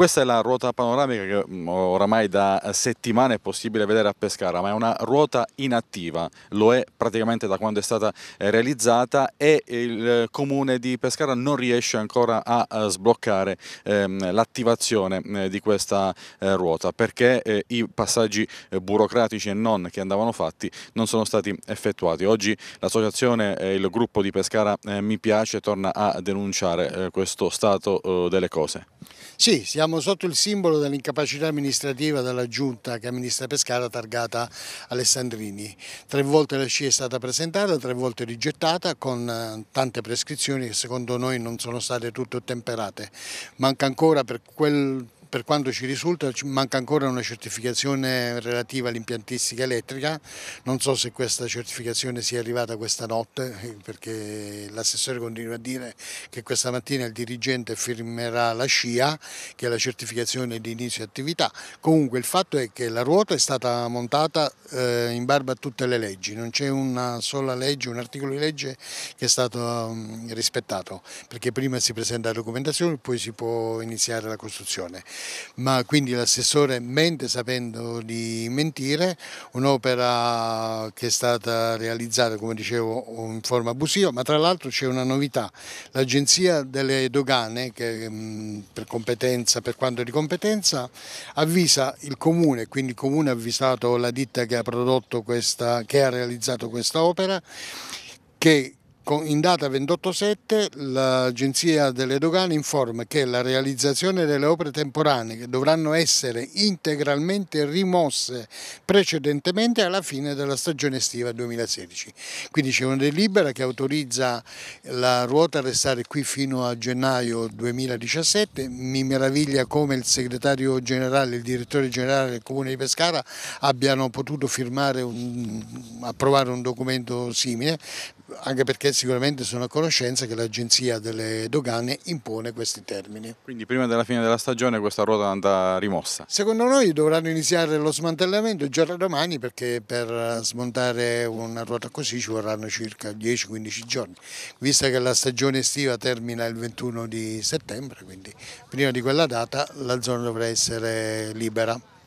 Questa è la ruota panoramica che mm, oramai da settimane è possibile vedere a Pescara, ma è una ruota inattiva, lo è praticamente da quando è stata eh, realizzata e il eh, comune di Pescara non riesce ancora a eh, sbloccare ehm, l'attivazione di questa ruota perché i passaggi burocratici e non che andavano fatti non sono stati effettuati. Oggi l'associazione e il gruppo di Pescara Mi Piace torna a denunciare questo stato delle cose. Sì, siamo siamo sotto il simbolo dell'incapacità amministrativa della giunta che amministra Pescara targata Alessandrini. Tre volte la scia è stata presentata, tre volte rigettata con eh, tante prescrizioni che secondo noi non sono state tutte ottemperate. Manca ancora per quel per quanto ci risulta manca ancora una certificazione relativa all'impiantistica elettrica, non so se questa certificazione sia arrivata questa notte eh, perché l'assessore continua a dire che questa mattina il dirigente firmerà la SCIA che è la certificazione di inizio attività, comunque il fatto è che la ruota è stata montata eh, in barba a tutte le leggi, non c'è una sola legge, un articolo di legge che è stato um, rispettato perché prima si presenta la documentazione e poi si può iniziare la costruzione ma quindi l'assessore mente sapendo di mentire, un'opera che è stata realizzata come dicevo in forma abusiva, ma tra l'altro c'è una novità, l'agenzia delle dogane che mm, per competenza, per quanto di competenza, avvisa il comune, quindi il comune ha avvisato la ditta che ha prodotto questa, che ha realizzato questa opera che in data 28.7 l'Agenzia delle Dogane informa che la realizzazione delle opere temporanee che dovranno essere integralmente rimosse precedentemente alla fine della stagione estiva 2016. Quindi c'è una delibera che autorizza la ruota a restare qui fino a gennaio 2017. Mi meraviglia come il segretario generale, il direttore generale del Comune di Pescara abbiano potuto firmare, un, approvare un documento simile, anche perché si sicuramente sono a conoscenza che l'Agenzia delle Dogane impone questi termini. Quindi prima della fine della stagione questa ruota andrà rimossa? Secondo noi dovranno iniziare lo smantellamento già da domani perché per smontare una ruota così ci vorranno circa 10-15 giorni, vista che la stagione estiva termina il 21 di settembre, quindi prima di quella data la zona dovrà essere libera.